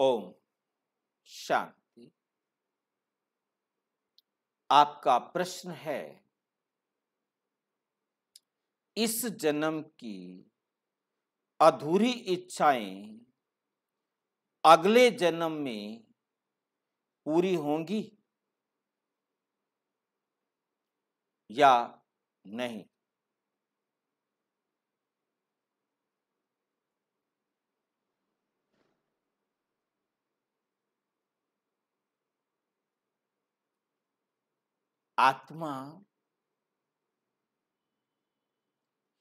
ओम शांति आपका प्रश्न है इस जन्म की अधूरी इच्छाएं अगले जन्म में पूरी होंगी या नहीं आत्मा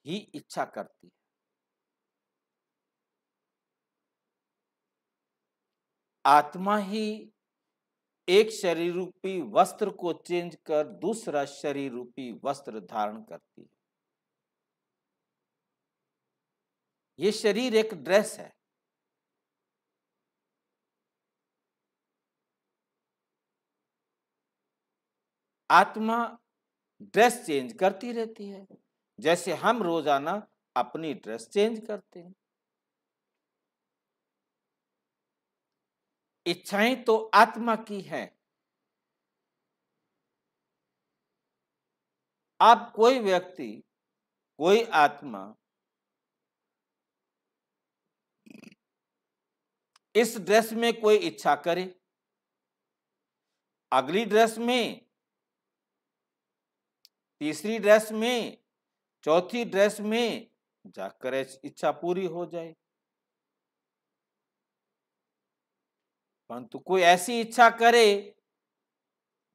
ही इच्छा करती है आत्मा ही एक शरीर रूपी वस्त्र को चेंज कर दूसरा शरीर रूपी वस्त्र धारण करती है ये शरीर एक ड्रेस है आत्मा ड्रेस चेंज करती रहती है जैसे हम रोजाना अपनी ड्रेस चेंज करते हैं इच्छाएं तो आत्मा की हैं आप कोई व्यक्ति कोई आत्मा इस ड्रेस में कोई इच्छा करे अगली ड्रेस में तीसरी ड्रेस में चौथी ड्रेस में जाकर इच्छा पूरी हो जाए परंतु कोई ऐसी इच्छा करे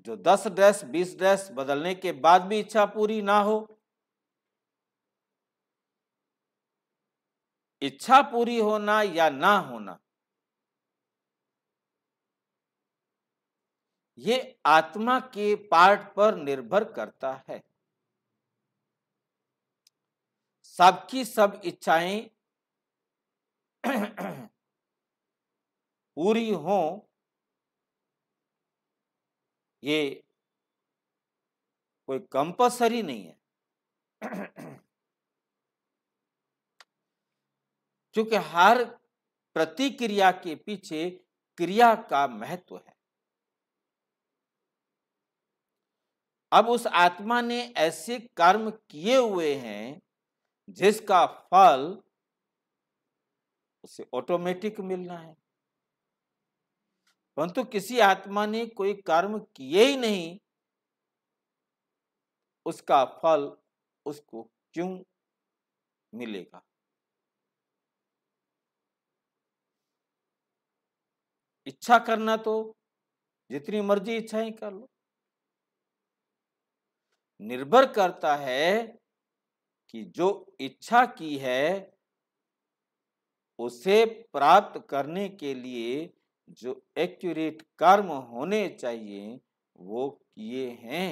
जो दस ड्रेस बीस ड्रेस बदलने के बाद भी इच्छा पूरी ना हो इच्छा पूरी होना या ना होना ये आत्मा के पार्ट पर निर्भर करता है सबकी सब इच्छाएं पूरी हो ये कोई कंपलसरी नहीं है क्योंकि हर प्रतिक्रिया के पीछे क्रिया का महत्व है अब उस आत्मा ने ऐसे कर्म किए हुए हैं जिसका फल उसे ऑटोमेटिक मिलना है परंतु किसी आत्मा ने कोई कर्म किए ही नहीं उसका फल उसको क्यों मिलेगा इच्छा करना तो जितनी मर्जी इच्छाएं कर लो निर्भर करता है कि जो इच्छा की है उसे प्राप्त करने के लिए जो एक्यूरेट कर्म होने चाहिए वो किए हैं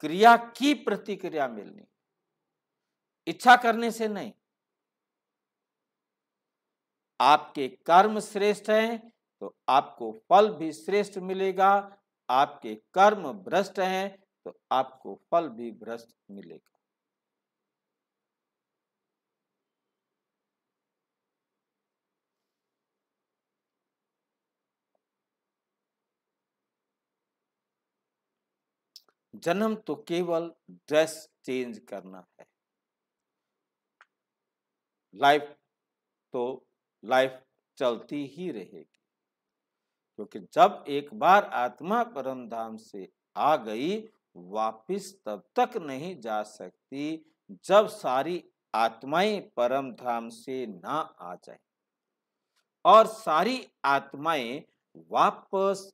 क्रिया की प्रतिक्रिया मिलनी इच्छा करने से नहीं आपके कर्म श्रेष्ठ हैं तो आपको फल भी श्रेष्ठ मिलेगा आपके कर्म भ्रष्ट हैं तो आपको फल भी भ्रष्ट मिलेगा जन्म तो केवल ड्रेस चेंज करना है लाइफ तो लाइफ चलती ही रहेगी क्योंकि तो जब एक बार आत्मा परम धाम से आ गई वापिस तब तक नहीं जा सकती जब सारी आत्माएं परम धाम से ना आ जाए और सारी आत्माएं वापस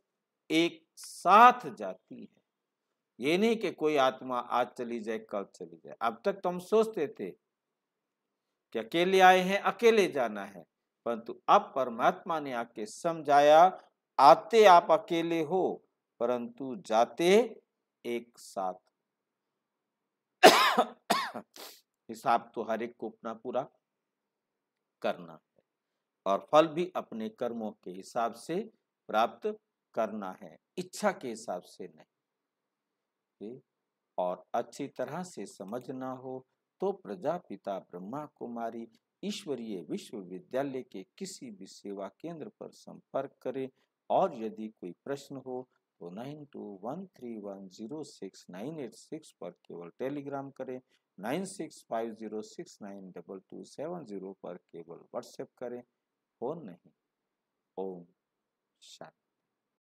एक साथ जाती है ये नहीं कि कोई आत्मा आज चली जाए कल चली जाए अब तक तो हम सोचते थे कि अकेले आए हैं अकेले जाना है परंतु अब परमात्मा ने आके समझाया आते आप अकेले हो परंतु जाते एक साथ हिसाब तो हर एक को अपना पूरा करना है और फल भी अपने कर्मों के हिसाब से प्राप्त करना है इच्छा के हिसाब से नहीं और अच्छी तरह से समझना हो तो प्रजापिता ब्रह्मा कुमारी ईश्वरीय विश्वविद्यालय के किसी भी सेवा केंद्र पर संपर्क करें और यदि कोई प्रश्न हो तो nine two one three one zero six nine eight six पर केवल टेलीग्राम करें nine six five zero six nine double two seven zero पर केवल व्हाट्सएप करें फोन नहीं ओम शांति